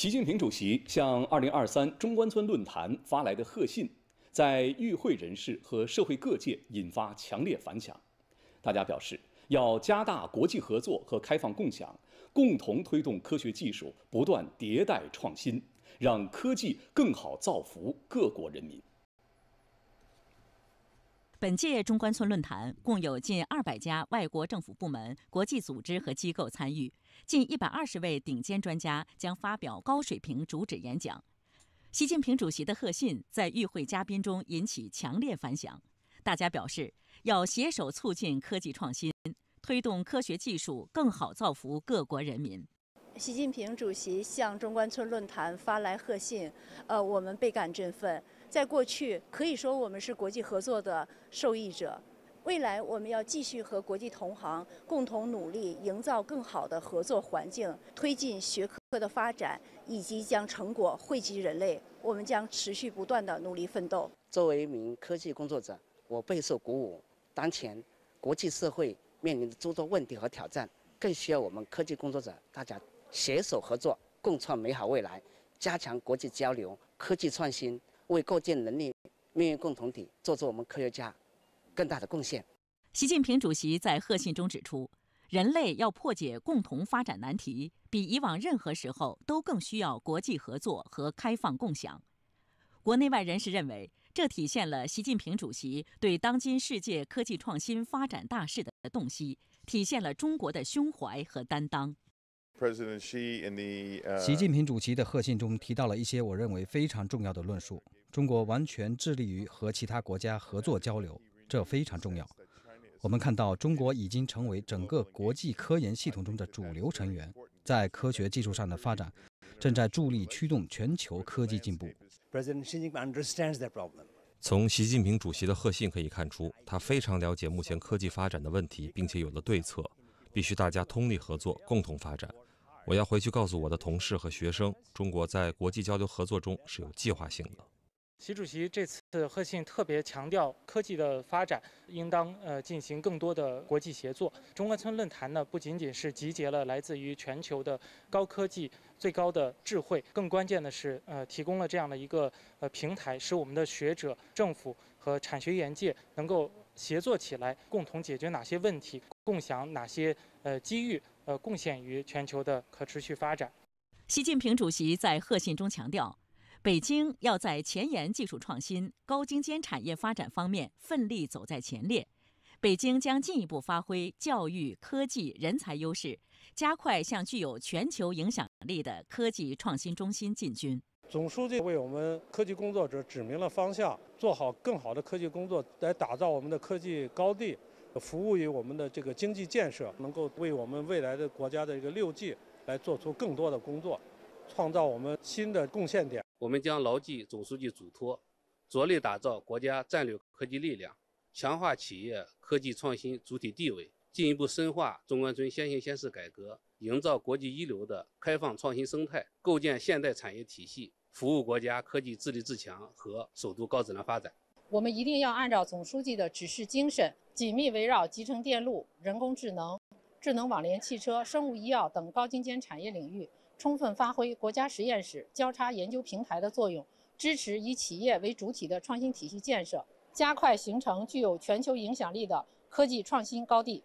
习近平主席向2023中关村论坛发来的贺信，在与会人士和社会各界引发强烈反响。大家表示，要加大国际合作和开放共享，共同推动科学技术不断迭代创新，让科技更好造福各国人民。本届中关村论坛共有近200家外国政府部门、国际组织和机构参与，近120位顶尖专家将发表高水平主旨演讲。习近平主席的贺信在与会嘉宾中引起强烈反响，大家表示要携手促进科技创新，推动科学技术更好造福各国人民。习近平主席向中关村论坛发来贺信，呃，我们倍感振奋。在过去，可以说我们是国际合作的受益者。未来，我们要继续和国际同行共同努力，营造更好的合作环境，推进学科的发展，以及将成果惠及人类。我们将持续不断地努力奋斗。作为一名科技工作者，我备受鼓舞。当前，国际社会面临的诸多问题和挑战，更需要我们科技工作者大家携手合作，共创美好未来，加强国际交流，科技创新。为构建人类命运共同体做出我们科学家更大的贡献。习近平主席在贺信中指出，人类要破解共同发展难题，比以往任何时候都更需要国际合作和开放共享。国内外人士认为，这体现了习近平主席对当今世界科技创新发展大势的洞悉，体现了中国的胸怀和担当。习近平主席的贺信中提到了一些我认为非常重要的论述。中国完全致力于和其他国家合作交流，这非常重要。我们看到，中国已经成为整个国际科研系统中的主流成员，在科学技术上的发展正在助力驱动全球科技进步。从习近平主席的贺信可以看出，他非常了解目前科技发展的问题，并且有了对策。必须大家通力合作，共同发展。我要回去告诉我的同事和学生，中国在国际交流合作中是有计划性的。习主席这次贺信特别强调，科技的发展应当呃进行更多的国际协作。中关村论坛呢，不仅仅是集结了来自于全球的高科技、最高的智慧，更关键的是呃提供了这样的一个呃平台，使我们的学者、政府和产学研界能够协作起来，共同解决哪些问题，共享哪些呃机遇，呃贡献于全球的可持续发展。习近平主席在贺信中强调。北京要在前沿技术创新、高精尖产业发展方面奋力走在前列。北京将进一步发挥教育、科技、人才优势，加快向具有全球影响力的科技创新中心进军。总书记为我们科技工作者指明了方向，做好更好的科技工作，来打造我们的科技高地，服务于我们的这个经济建设，能够为我们未来的国家的一个六 G 来做出更多的工作，创造我们新的贡献点。我们将牢记总书记嘱托，着力打造国家战略科技力量，强化企业科技创新主体地位，进一步深化中关村先行先试改革，营造国际一流的开放创新生态，构建现代产业体系，服务国家科技自立自强和首都高质量发展。我们一定要按照总书记的指示精神，紧密围绕集成电路、人工智能、智能网联汽车、生物医药等高精尖产业领域。充分发挥国家实验室、交叉研究平台的作用，支持以企业为主体的创新体系建设，加快形成具有全球影响力的科技创新高地。